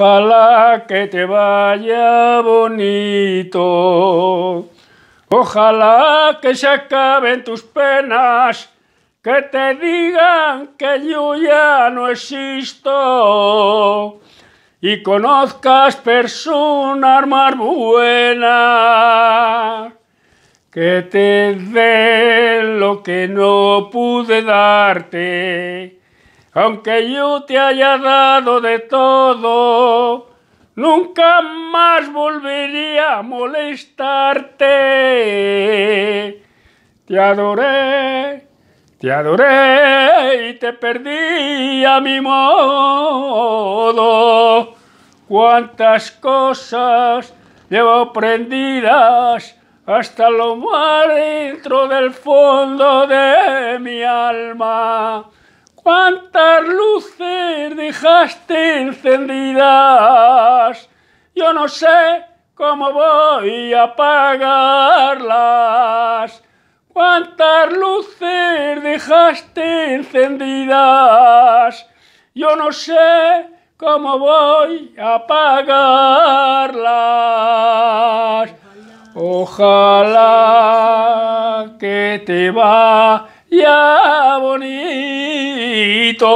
Ojalá que te vaya bonito. Ojalá que se acaben tus penas, que te digan que yo ya no existo y conozcas personas más buenas que te den lo que no pude darte aunque yo te haya dado de todo, nunca más volvería a molestarte. Te adoré, te adoré y te perdí a mi modo. Cuántas cosas llevo prendidas hasta lo más dentro del fondo de mi alma. ¿Cuántas luces dejaste encendidas? Yo no sé cómo voy a apagarlas. ¿Cuántas luces dejaste encendidas? Yo no sé cómo voy a apagarlas. Ojalá que te vayas ya bonito.